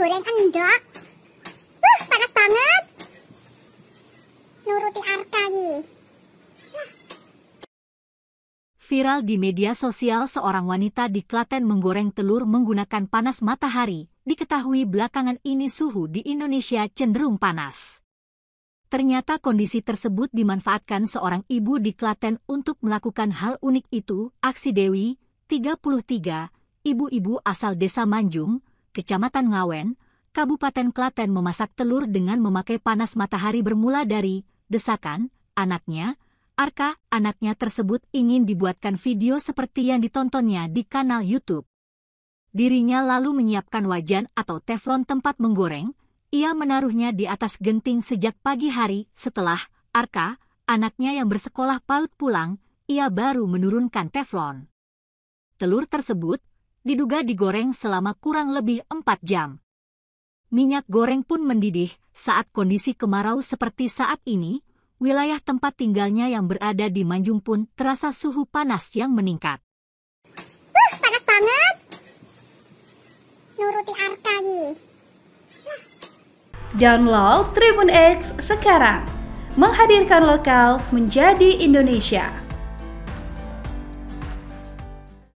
goreng endok. Uh, panas banget. Nuruti Arka Viral di media sosial seorang wanita di Klaten menggoreng telur menggunakan panas matahari. Diketahui belakangan ini suhu di Indonesia cenderung panas. Ternyata kondisi tersebut dimanfaatkan seorang ibu di Klaten untuk melakukan hal unik itu. Aksi Dewi, 33, ibu-ibu asal desa Manjung, Kecamatan Ngawen, Kabupaten Klaten memasak telur dengan memakai panas matahari bermula dari desakan anaknya. Arka, anaknya tersebut ingin dibuatkan video seperti yang ditontonnya di kanal YouTube. Dirinya lalu menyiapkan wajan atau teflon tempat menggoreng. Ia menaruhnya di atas genting sejak pagi hari. Setelah Arka, anaknya yang bersekolah paut pulang, ia baru menurunkan teflon. Telur tersebut diduga digoreng selama kurang lebih 4 jam. Minyak goreng pun mendidih saat kondisi kemarau seperti saat ini, wilayah tempat tinggalnya yang berada di Manjung pun terasa suhu panas yang meningkat. Uh, panas banget! Nuruti Arka nih. Download Tribun X sekarang. Menghadirkan lokal menjadi Indonesia.